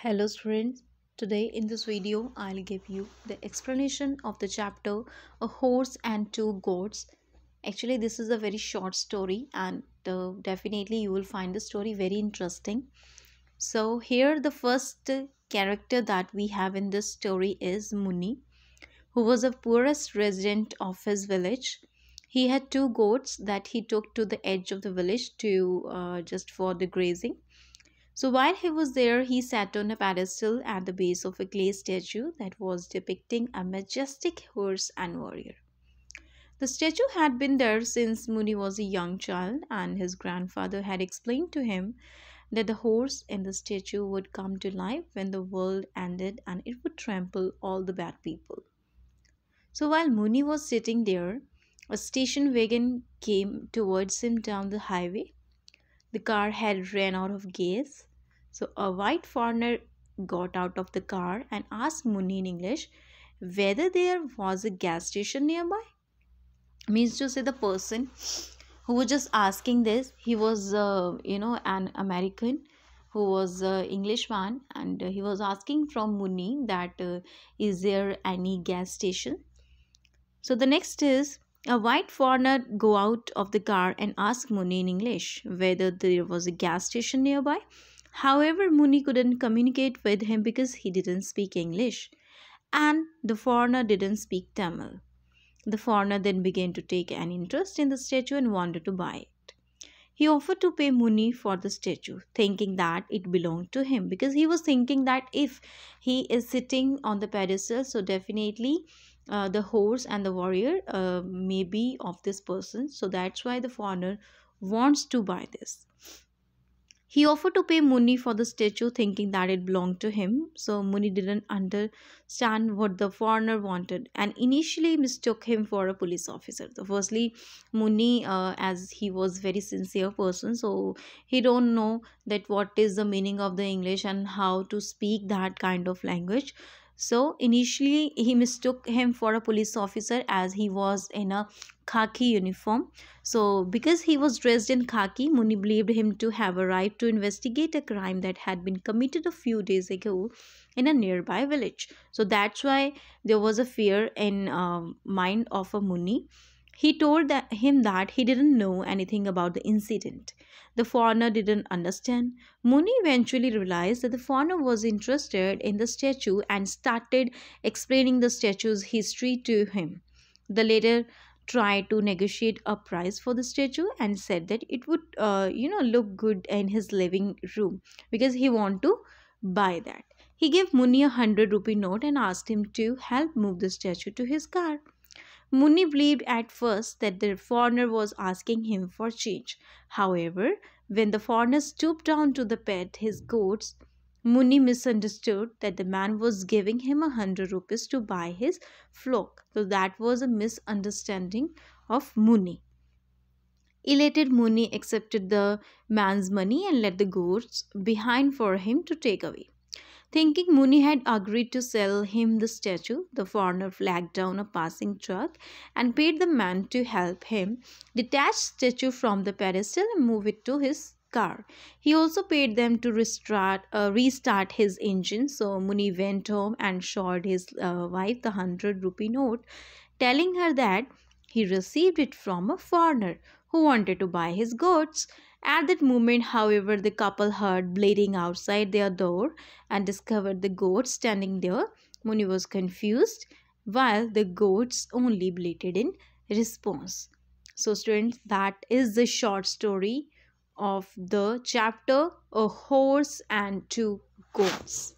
hello students today in this video i'll give you the explanation of the chapter a horse and two goats actually this is a very short story and uh, definitely you will find the story very interesting so here the first character that we have in this story is muni who was the poorest resident of his village he had two goats that he took to the edge of the village to uh, just for the grazing so while he was there, he sat on a pedestal at the base of a clay statue that was depicting a majestic horse and warrior. The statue had been there since Mooney was a young child, and his grandfather had explained to him that the horse in the statue would come to life when the world ended and it would trample all the bad people. So while Mooney was sitting there, a station wagon came towards him down the highway the car had ran out of gas. So a white foreigner got out of the car and asked Muni in English whether there was a gas station nearby. Means to say the person who was just asking this, he was, uh, you know, an American who was an uh, Englishman and he was asking from Muni that uh, is there any gas station. So the next is a white foreigner go out of the car and asked Muni in English whether there was a gas station nearby. However, Muni couldn't communicate with him because he didn't speak English and the foreigner didn't speak Tamil. The foreigner then began to take an interest in the statue and wanted to buy it. He offered to pay Muni for the statue, thinking that it belonged to him because he was thinking that if he is sitting on the pedestal, so definitely uh, the horse and the warrior uh, may be of this person so that's why the foreigner wants to buy this he offered to pay Muni for the statue thinking that it belonged to him. So Muni didn't understand what the foreigner wanted and initially mistook him for a police officer. So firstly, Muni uh, as he was very sincere person so he don't know that what is the meaning of the English and how to speak that kind of language. So initially he mistook him for a police officer as he was in a khaki uniform. So because he was dressed in khaki, Muni believed him to have a right to investigate a crime that had been committed a few days ago in a nearby village. So that's why there was a fear in uh, mind of a Muni. He told that, him that he didn't know anything about the incident. The foreigner didn't understand. Mooney eventually realized that the foreigner was interested in the statue and started explaining the statue's history to him. The latter tried to negotiate a price for the statue and said that it would uh, you know look good in his living room because he want to buy that he gave muni a hundred rupee note and asked him to help move the statue to his car Muni believed at first that the foreigner was asking him for change. However, when the foreigner stooped down to the pet his goats, Muni misunderstood that the man was giving him a hundred rupees to buy his flock. So that was a misunderstanding of Muni. Elated Muni accepted the man's money and left the goats behind for him to take away. Thinking Muni had agreed to sell him the statue, the foreigner flagged down a passing truck and paid the man to help him detach statue from the pedestal and move it to his car. He also paid them to restart, uh, restart his engine. So Muni went home and showed his uh, wife the 100 rupee note, telling her that he received it from a foreigner who wanted to buy his goods. At that moment, however, the couple heard bleating outside their door and discovered the goat standing there. Muni was confused while the goats only bleated in response. So, students, that is the short story of the chapter A Horse and Two Goats.